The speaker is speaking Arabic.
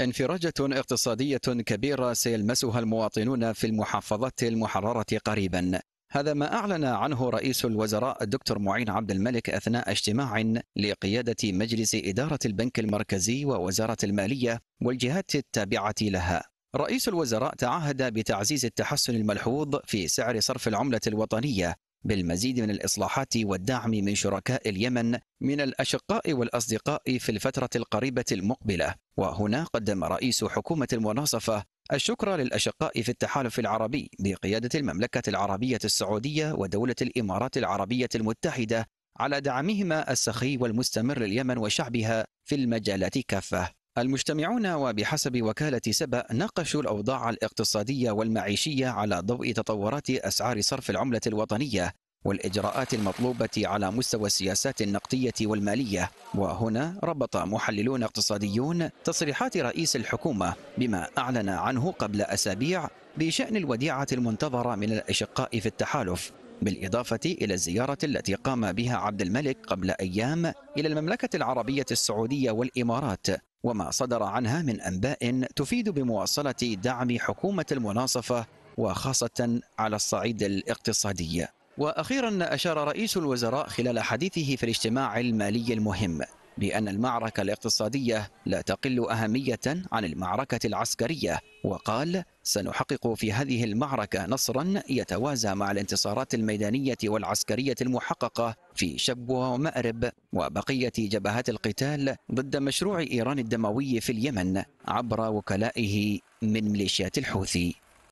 انفراجة اقتصادية كبيرة سيلمسها المواطنون في المحافظات المحررة قريبا هذا ما أعلن عنه رئيس الوزراء الدكتور معين عبد الملك أثناء اجتماع لقيادة مجلس إدارة البنك المركزي ووزارة المالية والجهات التابعة لها رئيس الوزراء تعهد بتعزيز التحسن الملحوظ في سعر صرف العملة الوطنية بالمزيد من الإصلاحات والدعم من شركاء اليمن من الأشقاء والأصدقاء في الفترة القريبة المقبلة وهنا قدم رئيس حكومة المناصفة الشكر للأشقاء في التحالف العربي بقيادة المملكة العربية السعودية ودولة الإمارات العربية المتحدة على دعمهما السخي والمستمر لليمن وشعبها في المجالات كافة المجتمعون وبحسب وكالة سبأ ناقشوا الأوضاع الاقتصادية والمعيشية على ضوء تطورات أسعار صرف العملة الوطنية والإجراءات المطلوبة على مستوى السياسات النقدية والمالية وهنا ربط محللون اقتصاديون تصريحات رئيس الحكومة بما أعلن عنه قبل أسابيع بشأن الوديعة المنتظرة من الأشقاء في التحالف بالإضافة إلى الزيارة التي قام بها عبد الملك قبل أيام إلى المملكة العربية السعودية والإمارات وما صدر عنها من أنباء تفيد بمواصلة دعم حكومة المناصفة وخاصة على الصعيد الاقتصادي وأخيرا أشار رئيس الوزراء خلال حديثه في الاجتماع المالي المهم بأن المعركة الاقتصادية لا تقل أهمية عن المعركة العسكرية وقال سنحقق في هذه المعركة نصرا يتوازى مع الانتصارات الميدانية والعسكرية المحققة في شبوة ومأرب وبقية جبهات القتال ضد مشروع إيران الدموي في اليمن عبر وكلائه من ميليشيات الحوثي